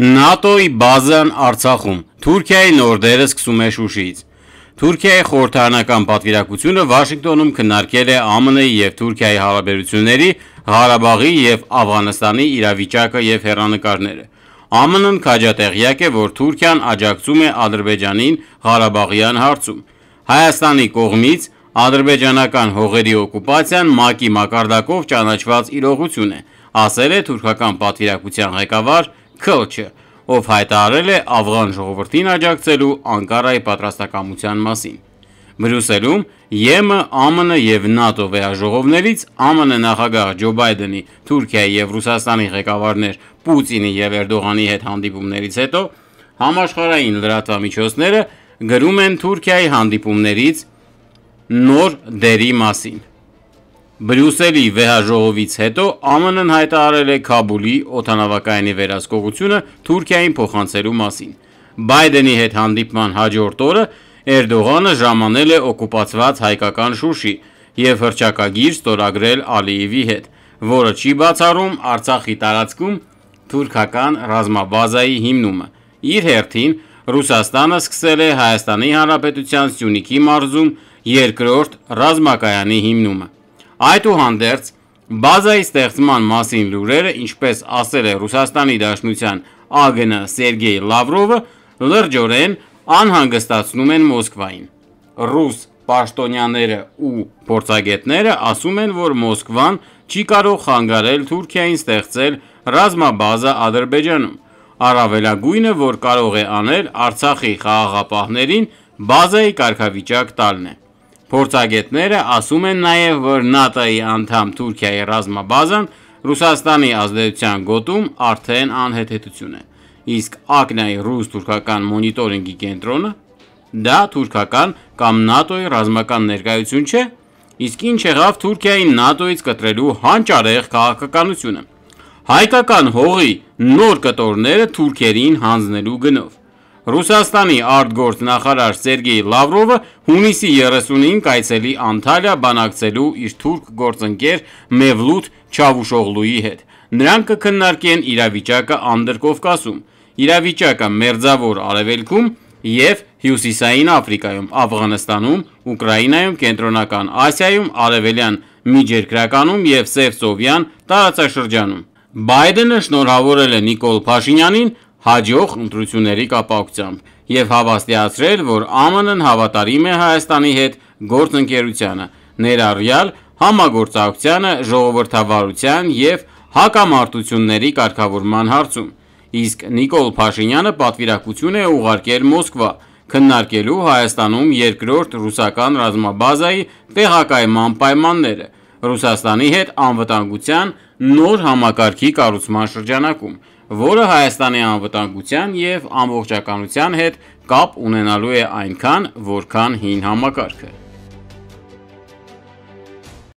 ՆԱՏՕ-ի բազան Արցախում։ Թուրքիայի նոր դերը սկսում է Շուշից։ Թուրքիայի խորհրդարանական պատվիրակությունը Վաշինգտոնում քննարկել է ԱՄՆ-ի և Թուրքիայի հարաբերությունների, Ղարաբաղի և Աֆղանստանի իրավիճակը և հեռանկարները։ ԱՄՆ-ն քաջատեղյակ է, որ Թուրքիան աջակցում է Ադրբեջանին Ղարաբաղյան հարցում։ Հայաստանի կողմից ադրբեջանական հողերի օկուպացիան ՄԱԿ-ի մակարդակով ճանաչված իրողություն է, ասել է թուրքական պատվիրակության ղեկավար Քլչը, ով հայտարարել է աֆղան ժողովրդին աջակցելու Անկարայի պատրաստակամության մասին։ Բրյուսելում ԵՄ-ը, ԱՄՆ-ը եւ ՆԱՏՕ վերաժողովներից ԱՄՆ նախագահ Ջո Բայդենի, Թուրքիայի եւ Ռուսաստանի ղեկավարներ Պուտինի եւ Էրդողանի հետ հանդիպումներից հետո համաշխարհային լրատվամիջոցները գրում են Թուրքիայի հանդիպումներից նոր դերի մասին։ Բրյուսելի վեհաժողովից հետո ԱՄՆ-ն հայտարարել է Քաբուլի օդանավակայանի վերահսկողությունը Թուրքիային փոխանցելու մասին։ Բայդենի հետ հանդիպման հաջորդ օրը Էրդողանը ժամանել է օկուպացված հայկական Շուշի եւ հրճակագիր ստորագրել Ալիևի հետ, որը չի բացառում Արցախի տարածքում թուրքական ռազմաբազայի հիմնումը։ Իր հերթին Ռուսաստանը սկսել է Հայաստանի Հանրապետության Սյունիքի մարզում երկրորդ ռազմակայանի հիմնումը։ Այդուհանդերձ, բազայի ստեղծման մասին լուրերը, ինչպես ասել է Ռուսաստանի Դաշնության ԱԳՆ Սերգեյ Լավրովը, լրջորեն անհանգստացնում են Մոսկվային։ Ռուս պաշտոնյաները ու փորձագետները ասում են, որ Մոսկվան չի կարող խանգարել Թուրքիային ստեղծել ռազմաբազա Ադրբեջանում, առավելագույնը, որ կարող է անել Արցախի խաղաղապահներին բազայի կարգավիճակ տալն է։ Փորձագետները ասում են նաև, որ ՆԱՏՕ-ի անդամ Թուրքիայի ռազմաբազան Ռուսաստանի ազդեցության գոտում արդեն անհեթեթություն է, իսկ ԱԿՆԱ-ի ռուս-թուրքական մոնիտորինգի կենտրոնը դա թուրքական կամ ՆԱՏՕ-ի ռազմական ներկայություն չէ, իսկ ինչ եղավ Թուրքիային ՆԱՏՕ-ից կտրելու հանճարեղ քաղաքականությունը։ Հայկական հողի նոր կտորները թուրքերին հանձնելու գնով Ռուսաստանի արտգործնախարար Սերգեյ Լավրովը հունիսի 30-ին կայցելի Անտալիա բանակցելու իր թուրք գործընկեր Մևլութ Չավուշօղլուի հետ։ Նրանք կքննարկեն իրավիճակը Անդրկովկասում, իրավիճակը Մերձավոր Արևելքում և Հյուսիսային Աֆրիկայում, Աֆղանստանում, Ուկրաինայում, Կենտրոնական Ասիայում, Արևելյան Միջերկրականում և Սև ծովյան տարածաշրջանում։ Բայդենը շնորհավորել է Նիկոլ Փաշինյանին հաջող ընտրությունների կապակցությամբ եւ հավաստիացրել, որ ԱՄՆ-ն հավատարիմ է Հայաստանի հետ գործընկերությանը, ներառյալ համագործակցությանը ժողովրդավարության եւ հակամարտությունների կարգավորման հարցում։ Իսկ Նիկոլ Փաշինյանը պատվիրակություն է ուղարկել Մոսկվա՝ քննարկելու Հայաստանում երկրորդ ռուսական ռազմաբազայի տեղակայման պայմանները, Ռուսաստանի հետ անվտանգության նոր համակարգի կառուցման շրջանակում, որը Հայաստանի անվտանգության և ամբողջականության հետ կապ ունենալու է այնքան, որքան հին համակարգը։